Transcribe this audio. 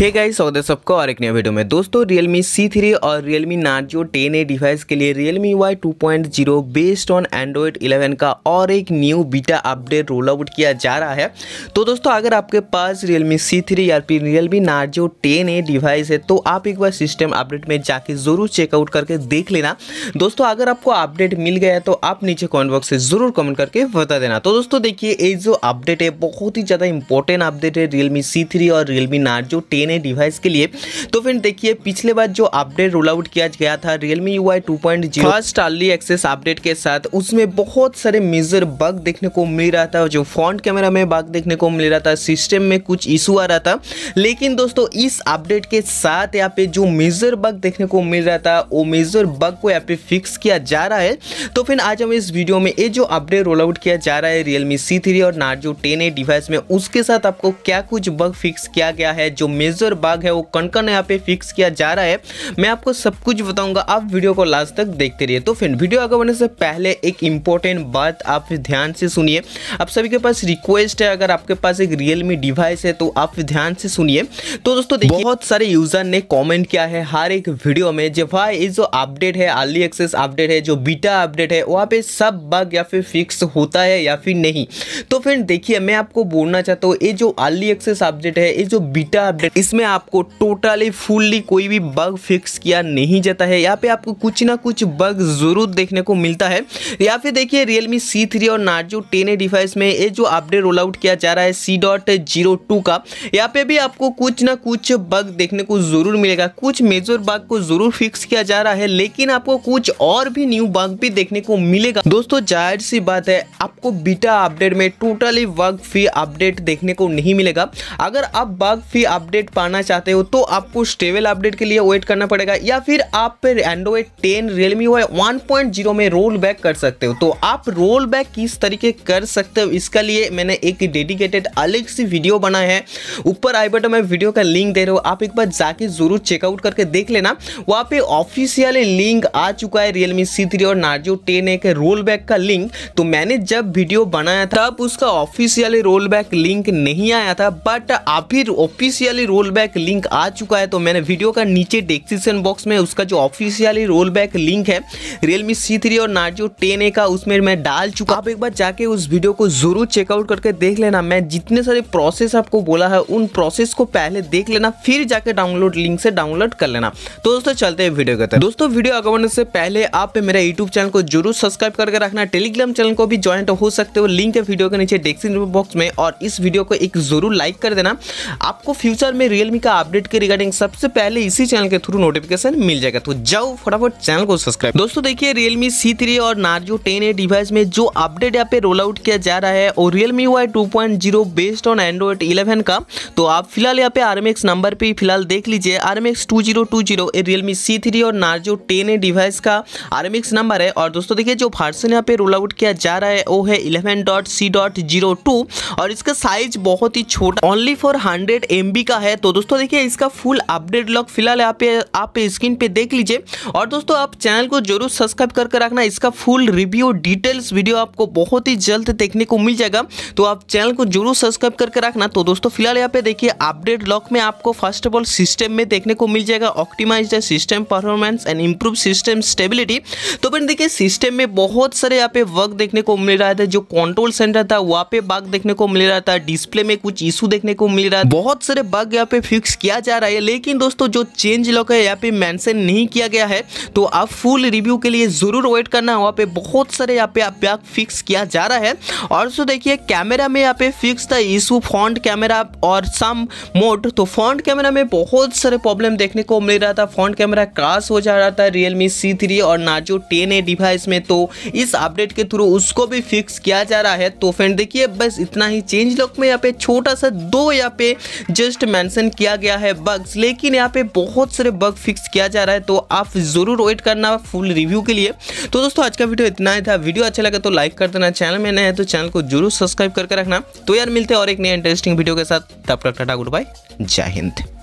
hey guys स्वागत है सबको और एक नया वीडियो में दोस्तों Realme C3 और Realme Narzo 10A डिवाइस के लिए Realme point 2.0 based on Android 11 का और एक new beta update roll out किया जा रहा है तो दोस्तों अगर आपके पास Realme C3 या फिर Realme Narzo 10A डिवाइस है तो आप एक बार सिस्टम अपडेट में जाके ज़रूर चेकआउट करके देख लेना दोस्तों अगर आपको अपडेट मिल गया है तो आप नीचे कॉमेंट बॉक्स से ज़रूर कमेंट करके बता देना तो दोस्तों देखिए ये जो अपडेट है बहुत ही ज़्यादा इंपॉर्टेंट अपडेट है रियलमी सी और रियलमी नार्जो टेन नए डिवाइस के लिए तो फिर देखिए पिछले बार जो अपडेट रोल आउट किया गया था Realme U I two point first early access update के साथ उसमें बहुत सारे मेजर बग देखने को मिल रहा था जो फ्रंट कैमरा में बग देखने को मिल रहा था सिस्टम में कुछ इशू आ रहा था लेकिन दोस्तों इस अपडेट के साथ यहाँ पे जो मेजर बग देखने को मिल रहा था वो मेजर बग को यहाँ पे फिक्स किया जा रहा है तो फिर आज हम इस वीडियो में ये जो अपडेट रोल आउट किया जा रहा है रियलमी सी और नार्जो टेन डिवाइस में उसके साथ आपको क्या कुछ बग फिक्स किया गया है जो मेजर जो बाघ है वो कौन कौन यहाँ पे फिक्स किया जा रहा है मैं आपको सब कुछ बताऊंगा आप वीडियो को लास्ट तक देखते रहिए तो फ्रेंड वीडियो आगे बढ़ने से पहले एक इंपॉर्टेंट बात आप ध्यान से सुनिए आप सभी के पास रिक्वेस्ट है अगर आपके पास एक रियलमी डिवाइस है तो आप ध्यान से सुनिए तो दोस्तों देखिए बहुत सारे यूजर ने कॉमेंट किया है हर एक वीडियो में जब भाई जो अपडेट है अर्ली एक्सेस अपडेट है जो बीटा अपडेट है वहाँ पे सब बग या फिर फिक्स होता है या फिर नहीं तो फ्रेंड देखिए मैं आपको बोलना चाहता हूँ ये जो अर्ली एक्सेस अपडेट है ये जो बीटा अपडेट इस इसमें आपको टोटली फुल्ली कोई भी बग फिक्स किया नहीं जाता है यहाँ पे आपको कुछ ना कुछ बग ज़रूर देखने को मिलता है या फिर देखिए Realme C3 और नार्जो टेन ए डिवाइस में ये जो अपडेट रोल आउट किया जा रहा है सी डॉट जीरो टू का यहाँ पे भी आपको कुछ ना कुछ बग देखने को ज़रूर मिलेगा कुछ मेजर बग को ज़रूर फिक्स किया जा रहा है लेकिन आपको कुछ और भी न्यू बग भी देखने को मिलेगा दोस्तों जाहिर सी बात है आपको बीटा अपडेट में टोटली बग फ्री अपडेट देखने को नहीं मिलेगा अगर आप बग फ्री अपडेट पाना चाहते हो तो आपको स्टेबल अपडेट के लिए वेट करना पड़ेगा या फिर आप Android ten Realme one point zero में रोल बैक कर सकते हो तो आप रोल बैक किस तरीके कर सकते हो इसके लिए मैंने एक डेडिकेटेड अलग सी वीडियो बनाया है ऊपर आई बटन में वीडियो का लिंक दे रहा हूँ आप एक बार जाके जरूर चेकआउट करके देख लेना वहाँ पे ऑफिशियली लिंक आ चुका है रियलमी सी थ्री और नार्जो टेन ए के रोल बैक का लिंक तो मैंने जब वीडियो बनाया था तब उसका ऑफिशियली रोल बैक लिंक नहीं आया था बट आप अभी officially roll roll back link आ चुका है तो मैंने वीडियो का नीचे डिस्क्रिप्शन बॉक्स में उसका जो ऑफिशियली रोल बैक लिंक है रियलमी सी थ्री और नार्जो टेन ए का उसमें मैं डाल चुका आप एक बार जाके उस वीडियो को जरूर चेकआउट करके देख लेना मैं जितने सारे प्रोसेस आपको बोला है उन प्रोसेस को पहले देख लेना फिर जाके डाउनलोड लिंक से डाउनलोड कर लेना तो दोस्तों चलते हैं वीडियो करते हैं दोस्तों वीडियो आगे बढ़ने से पहले आप मेरा यूट्यूब चैनल को जरूर सब्सक्राइब करके रखना टेलीग्राम चैनल को भी ज्वाइन तो हो सकते हो लिंक है वीडियो के नीचे डिस्क्रिप्शन बॉक्स में और इस वीडियो को एक जरूर लाइक कर देना आपको फ्यूचर में रियलमी का अपडेट के रिगार्डिंग सबसे पहले इसी चैनल के थ्रू नोटिफिकेशन मिल जाएगा तो जाओ फटाफट चैनल को सब्सक्राइब दोस्तों देखिए रियलमी सी थ्री और नार्जो टेन ए डिवाइस में जो अपडेट यहाँ पे रोल आउट किया जा रहा है और Realme Y two point zero based on Android eleven का तो आप फिलहाल यहाँ पे आरमेक्स नंबर पे फिलहाल देख लीजिए RMX two zero two zero Realme C three और नार्जो टेन ए डिवाइस का आरमेक्स नंबर है और दोस्तों देखिए जो फार्सन यहाँ पे रोल आउट किया जा रहा है वो है eleven dot C dot zero two और इसका साइज बहुत ही छोटा only four hundred M B का है तो दोस्तों देखिए इसका फुल अपडेट लॉक फिलहाल आप आप स्क्रीन पे देख लीजिए और दोस्तों आप चैनल को जरूर सब्सक्राइब करके रखना इसका फुल रिव्यू डिटेल्स वीडियो आपको बहुत ही जल्द देखने को मिल जाएगा तो आप चैनल को जरूर सब्सक्राइब करके रखना तो दोस्तों फिलहाल यहाँ पे देखिए अपडेट लॉक में आपको फर्स्ट ऑफ ऑल सिस्टम में देखने को मिल जाएगा optimise system performance and improve system stability तो फिर देखिए सिस्टम में बहुत सारे यहाँ पे वर्क देखने को मिल रहा था जो कंट्रोल सेंटर था वहाँ पे बाग देखने को मिल रहा था डिस्प्ले में कुछ इशू देखने को मिल रहा था बहुत सारे बाग यहाँ पे फिक्स किया जा रहा है लेकिन दोस्तों जो चेंज लॉक है यहाँ पे मेंशन नहीं किया गया है तो आप फुल रिव्यू के लिए ज़रूर वेट करना वहाँ पे बहुत सारे यहाँ पे आप फिक्स किया जा रहा है और सो देखिए कैमरा में यहाँ पे फिक्स था इशू फ्रंट कैमरा और सम मोड तो फ्रंट कैमरा में बहुत सारे प्रॉब्लम देखने को मिल रहा था फ्रंट कैमरा क्रास हो जा रहा था रियलमी सी और नाजो टेन डिवाइस में तो इस अपडेट के थ्रू उसको भी फिक्स किया जा रहा है तो फ्रेंड देखिए बस इतना ही चेंज लॉक में यहाँ पे छोटा सा दो यहाँ पे जस्ट मैंसन मेंशन किया गया है बग्स लेकिन यहाँ पे बहुत सारे बग फिक्स किया जा रहा है तो आप ज़रूर वेट करना फुल रिव्यू के लिए तो दोस्तों आज का वीडियो इतना ही था वीडियो अच्छा लगा तो लाइक कर देना चैनल में नए है तो चैनल को जरूर सब्सक्राइब करके रखना तो यार मिलते हैं और एक नए इंटरेस्टिंग वीडियो के साथ तब तक टाटा गुड बाय जय हिंद